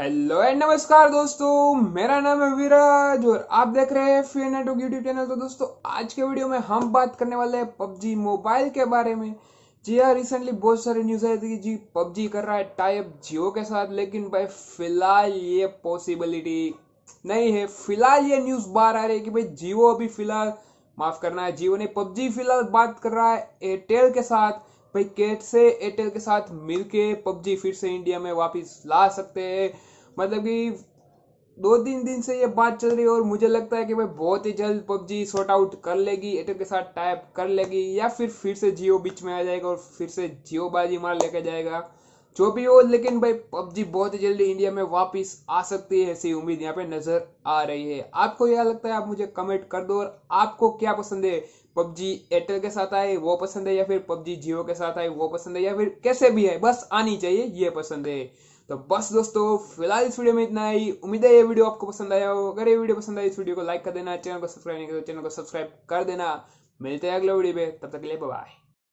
hello and नमस्कार दोस्तों मेरा नाम है विराज और आप देख रहे हैं फिर नेटवर्क यूट्यूब चैनल तो दोस्तों आज के वीडियो में हम बात करने वाले हैं पबजी मोबाइल के बारे में जी हाँ रिसेंटली बहुत सारे न्यूज़ आई थी जी पबजी कर रहा है टाइप जियो के साथ लेकिन भाई फिलहाल ये पॉसिबिलिटी नहीं है फिलहाल ये न्यूज़ बाहर आ रही है कि भाई जियो अभी फिलहाल माफ़ करना है जियो ने पबजी फिलहाल बात कर रहा है एयरटेल के साथ भाई कैट से एयरटेल के साथ मिलके पबजी फिर से इंडिया में वापस ला सकते हैं मतलब कि दो तीन दिन से ये बात चल रही है और मुझे लगता है कि भाई बहुत ही जल्द पबजी सॉर्ट आउट कर लेगी एयरटेल के साथ टाइप कर लेगी या फिर फिर से जियो बीच में आ जाएगा और फिर से जियो बाजी मार लेके जाएगा जो भी हो लेकिन भाई पबजी बहुत ही जल्दी इंडिया में वापस आ सकती है ऐसी उम्मीद यहाँ पे नजर आ रही है आपको क्या लगता है आप मुझे कमेंट कर दो और आपको क्या पसंद है पबजी एयरटेल के साथ आए वो पसंद है या फिर पबजी जियो के साथ आए वो पसंद है या फिर कैसे भी है बस आनी चाहिए ये पसंद है तो बस दोस्तों फिलहाल इस वीडियो में इतना ही उम्मीद है ये वीडियो आपको पसंद आया हो अगर ये वीडियो पसंद आया इस वीडियो को लाइक कर देना चैनल को सब्सक्राइब नहीं कर तो चैनल को सब्सक्राइब कर देना मिलते हैं अगले वीडियो पे तब तक के लिए बाय